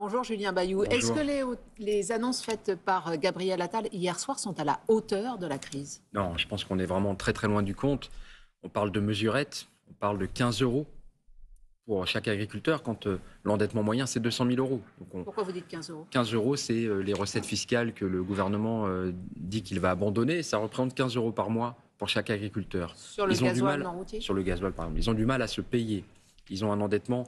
Bonjour Julien Bayou. Est-ce que les, annonces faites par euh, Gabriel Attal hier soir sont à la hauteur de la crise Non, je pense qu'on est vraiment très très loin du compte. On parle de mesurettes, on parle de 15 euros pour chaque agriculteur quand euh, l'endettement moyen c'est 200 000 euros. Pourquoi vous dites 15 euros 15 euros c'est euh, les recettes fiscales que le gouvernement dit qu'il va abandonner. Ça représente 15 euros par mois pour chaque agriculteur. Sur le Ils gasoil Sur le gasoil par exemple. Ils ont du mal à se payer. Ils ont un endettement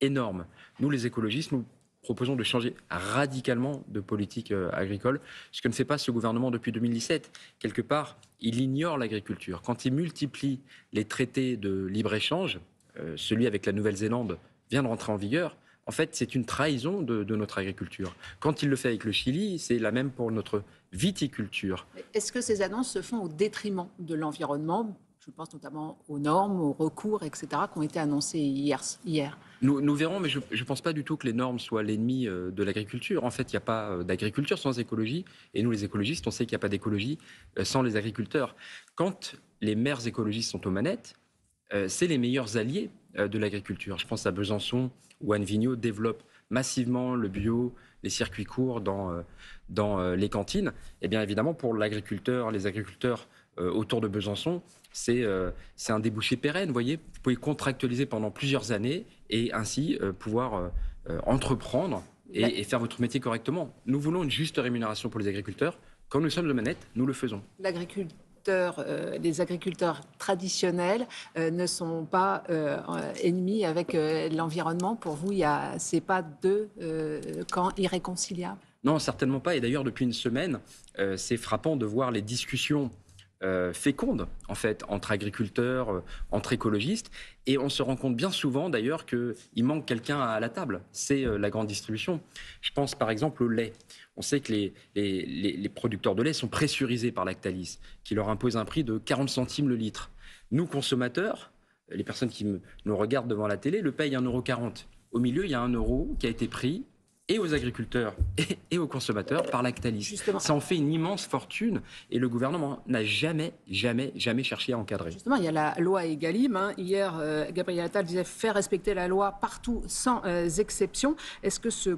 énorme. Nous les écologistes, nous proposons de changer radicalement de politique euh, agricole, ce que ne fait pas ce gouvernement depuis 2017. Quelque part, il ignore l'agriculture. Quand il multiplie les traités de libre-échange, euh, celui avec la Nouvelle-Zélande vient de rentrer en vigueur, en fait, c'est une trahison de, notre agriculture. Quand il le fait avec le Chili, c'est la même pour notre viticulture. Est-ce que ces annonces se font au détriment de l'environnement Je pense notamment aux normes, aux recours, etc., qui ont été annoncées hier. Nous, verrons, mais je ne pense pas du tout que les normes soient l'ennemi euh, de l'agriculture. En fait, il n'y a pas euh, d'agriculture sans écologie. Et nous, les écologistes, on sait qu'il n'y a pas d'écologie euh, sans les agriculteurs. Quand les maires écologistes sont aux manettes, c'est les meilleurs alliés de l'agriculture. Je pense à Besançon, où Anne Vigneault développe massivement le bio, les circuits courts dans, dans les cantines. Et eh bien évidemment, pour l'agriculteur, les agriculteurs autour de Besançon, c'est un débouché pérenne. Vous voyez, vous pouvez contractualiser pendant plusieurs années et ainsi euh, pouvoir euh, euh, entreprendre bah et, faire votre métier correctement. Nous voulons une juste rémunération pour les agriculteurs. Quand nous sommes de manette, nous le faisons. l'agriculteur les agriculteurs traditionnels ne sont pas ennemis avec l'environnement. Pour vous, ce n'est pas deux camps irréconciliables Non, certainement pas. Et d'ailleurs, depuis une semaine, c'est frappant de voir les discussions euh, féconde, en fait, entre agriculteurs, euh, entre écologistes. Et on se rend compte bien souvent, d'ailleurs, qu'il manque quelqu'un à la table. C'est euh, la grande distribution. Je pense, par exemple, au lait. On sait que les, producteurs de lait sont pressurisés par Lactalis, qui leur impose un prix de 40 centimes le litre. Nous, consommateurs, les personnes qui nous regardent devant la télé, le payent 1,40€. Au milieu, il y a un euro qui a été pris et aux agriculteurs et, aux consommateurs par Lactalis. Ça en fait une immense fortune et le gouvernement n'a jamais, jamais, jamais cherché à encadrer. Justement, il y a la loi Egalim. Hein. Hier, Gabriella euh, Gabriel Attal disait faire respecter la loi partout sans euh, exception. Est-ce que ce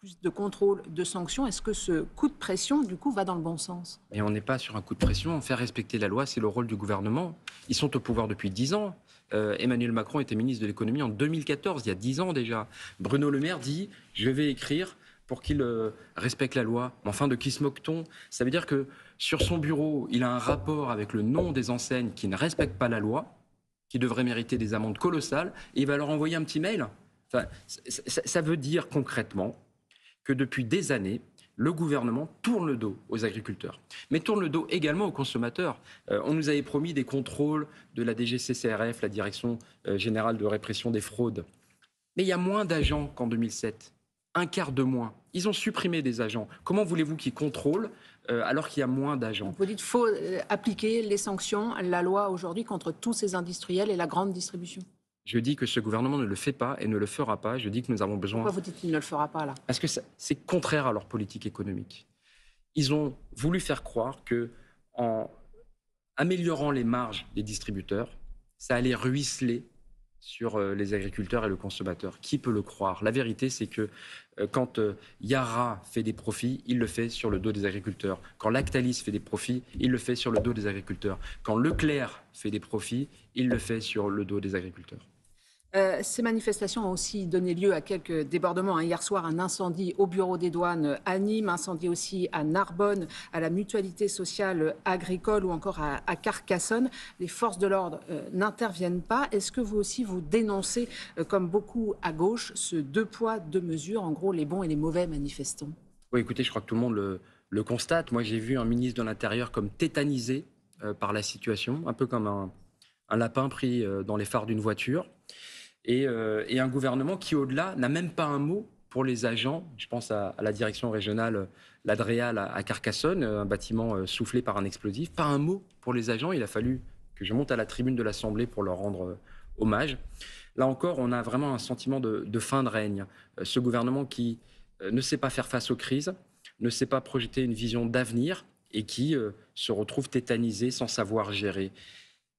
plus de contrôle, de sanctions. Est-ce que ce coup de pression, du coup, va dans le bon sens Et on n'est pas sur un coup de pression. Faire respecter la loi, c'est le rôle du gouvernement. Ils sont au pouvoir depuis dix ans. Euh, Emmanuel Macron était ministre de l'économie en 2014, il y a dix ans déjà. Bruno Le Maire dit, je vais écrire pour qu'il euh, respecte la loi. Enfin, de qui se moque-t-on Ça veut dire que sur son bureau, il a un rapport avec le nom des enseignes qui ne respectent pas la loi, qui devraient mériter des amendes colossales, et il va leur envoyer un petit mail. ça veut dire concrètement que depuis des années, le gouvernement tourne le dos aux agriculteurs, mais tourne le dos également aux consommateurs. Euh, on nous avait promis des contrôles de la DGCCRF, la Direction euh, générale de répression des fraudes. Mais il y a moins d'agents qu'en 2007, un quart de moins. Ils ont supprimé des agents. Comment voulez-vous qu'ils contrôlent euh, alors qu'il y a moins d'agents Vous dites qu'il faut appliquer les sanctions, la loi aujourd'hui contre tous ces industriels et la grande distribution. Je dis que ce gouvernement ne le fait pas et ne le fera pas. Je dis que nous avons besoin. Pourquoi vous dites qu'il ne le fera pas là Parce que c'est contraire à leur politique économique. Ils ont voulu faire croire que en améliorant les marges des distributeurs, ça allait ruisseler sur euh, les agriculteurs et le consommateur. Qui peut le croire La vérité, c'est que euh, quand euh, Yara fait des profits, il le fait sur le dos des agriculteurs. Quand Lactalis fait des profits, il le fait sur le dos des agriculteurs. Quand Leclerc fait des profits, il le fait sur le dos des agriculteurs. Euh, ces manifestations ont aussi donné lieu à quelques débordements. Hein. Hier soir, un incendie au bureau des douanes à Nîmes, incendie aussi à Narbonne, à la mutualité sociale agricole ou encore à, Carcassonne. Les forces de l'ordre euh, n'interviennent pas. Est-ce que vous aussi vous dénoncez, euh, comme beaucoup à gauche, ce deux poids, deux mesures, en gros les bons et les mauvais manifestants Oui, écoutez, je crois que tout le monde le, le constate. Moi, j'ai vu un ministre de l'Intérieur comme tétanisé par la situation, un peu comme un, un lapin pris dans les phares d'une voiture. Euh, et, un gouvernement qui, au-delà, n'a même pas un mot pour les agents, je pense à, la direction régionale, euh, l'Adréal à, Carcassonne, euh, un bâtiment soufflé par un explosif, pas un mot pour les agents. Il a fallu que je monte à la tribune de l'Assemblée pour leur rendre hommage. Là encore, on a vraiment un sentiment de, fin de règne. Ce gouvernement qui ne sait pas faire face aux crises, ne sait pas projeter une vision d'avenir et qui se retrouve tétanisé sans savoir gérer.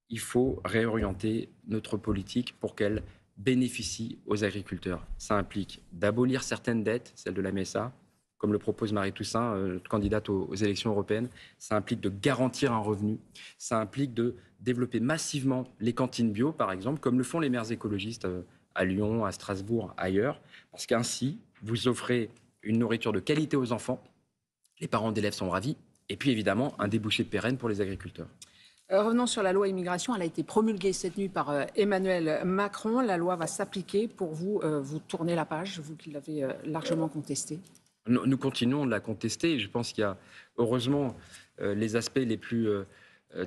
Il faut réorienter notre politique pour qu'elle bénéficie aux agriculteurs. Ça implique d'abolir certaines dettes, celles de la MSA, comme le propose Marie Toussaint, euh, candidate aux, élections européennes. Ça implique de garantir un revenu. Ça implique de développer massivement les cantines bio, par exemple, comme le font les maires écologistes euh, à Lyon, à Strasbourg, ailleurs. Parce qu'ainsi, vous offrez une nourriture de qualité aux enfants. Les parents d'élèves sont ravis. Et puis, évidemment, un débouché pérenne pour les agriculteurs. Euh, revenons sur la loi immigration. Elle a été promulguée cette nuit par euh, Emmanuel Macron. La loi va s'appliquer. Pour vous, euh, vous tournez la page, vous qui l'avez largement contestée. Nous, continuons de la contester. Je pense qu'il y a, heureusement, les aspects les plus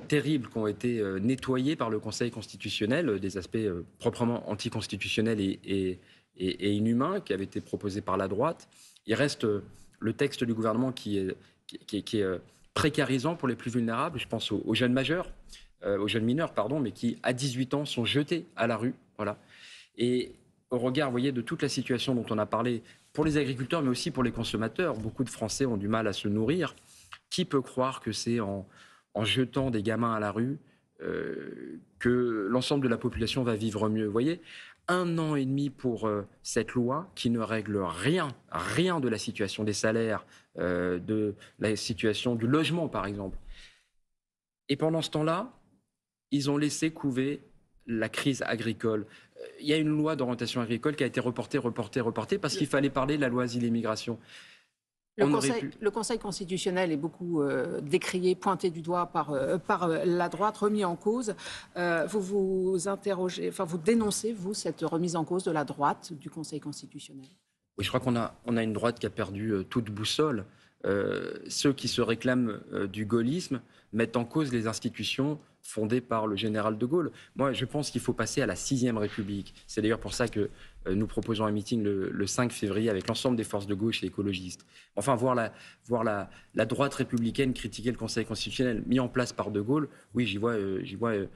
terribles qui ont été nettoyés par le Conseil constitutionnel, des aspects proprement anticonstitutionnels et, et, inhumains qui avaient été proposés par la droite. Il reste le texte du gouvernement qui est, qui est précarisant pour les plus vulnérables. Je pense aux, jeunes majeurs, euh, aux jeunes mineurs, pardon, mais qui, à 18 ans, sont jetés à la rue. Voilà. Et au regard, voyez, de toute la situation dont on a parlé pour les agriculteurs, mais aussi pour les consommateurs, beaucoup de Français ont du mal à se nourrir. Qui peut croire que c'est en jetant des gamins à la rue euh, que l'ensemble de la population va vivre mieux. Vous voyez, un an et demi pour euh, cette loi qui ne règle rien, rien de la situation des salaires, euh, de la situation du logement, par exemple. Et pendant ce temps-là, ils ont laissé couver la crise agricole. Il y a une loi d'orientation agricole qui a été reportée, reportée, reportée parce qu'il fallait parler de la loi asile et le conseil, constitutionnel est beaucoup euh, décrié, pointé du doigt par, euh, par euh, la droite, remis en cause. vous vous interrogez, enfin vous dénoncez, vous, cette remise en cause de la droite du Conseil constitutionnel Oui, je crois qu'on a, on a une droite qui a perdu toute boussole. ceux qui se réclament du gaullisme mettent en cause les institutions, Fondé par le général de Gaulle. Moi, je pense qu'il faut passer à la sixième République. C'est d'ailleurs pour ça que euh, nous proposons un meeting le, 5 février avec l'ensemble des forces de gauche et écologistes. Enfin, voir, la, voir la, droite républicaine critiquer le Conseil constitutionnel mis en place par de Gaulle, oui, j'y vois, euh, j'y vois, euh,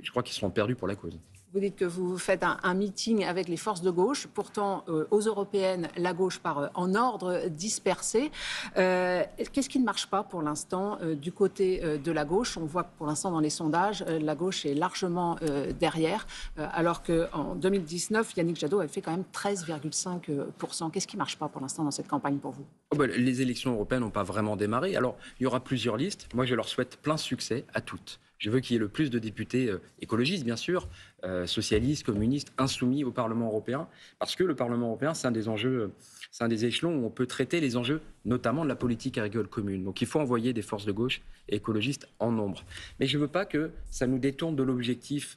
je crois qu'ils seront perdus pour la cause. Vous dites que vous faites un, meeting avec les forces de gauche. Pourtant, euh, aux européennes, la gauche part euh, en ordre dispersé. Euh, qu'est-ce qui ne marche pas pour l'instant du côté de la gauche On voit que pour l'instant, dans les sondages, la gauche est largement derrière, alors qu'en 2019, Yannick Jadot avait fait quand même 13,5%. Qu'est-ce qui ne marche pas pour l'instant dans cette campagne pour vous oh ben, Les élections européennes n'ont pas vraiment démarré. Alors, il y aura plusieurs listes. Moi, je leur souhaite plein succès à toutes. Je veux qu'il y ait le plus de députés euh, écologistes, bien sûr, euh, socialistes, communistes, insoumis au Parlement européen, parce que le Parlement européen, c'est un des enjeux, euh, c'est un des échelons où on peut traiter les enjeux, notamment de la politique agricole commune. Donc il faut envoyer des forces de gauche écologistes en nombre. Mais je ne veux pas que ça nous détourne de l'objectif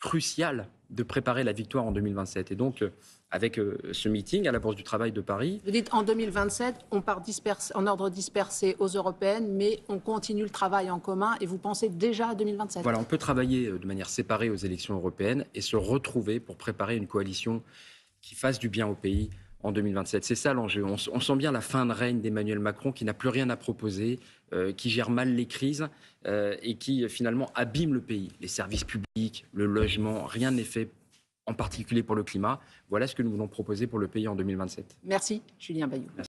crucial de préparer la victoire en 2027. Et donc, euh, avec euh, ce meeting à la Bourse du Travail de Paris. Vous dites en 2027, on part en ordre dispersé aux européennes, mais on continue le travail en commun et vous pensez déjà à 2027 Voilà, on peut travailler euh, de manière séparée aux élections européennes et se retrouver pour préparer une coalition qui fasse du bien au pays en 2027. C'est ça l'enjeu. On, sent bien la fin de règne d'Emmanuel Macron qui n'a plus rien à proposer, euh, qui gère mal les crises euh, et qui euh, finalement abîme le pays. Les services publics, le logement, rien n'est fait en particulier pour le climat. Voilà ce que nous voulons proposer pour le pays en 2027. Merci, Julien Bayou.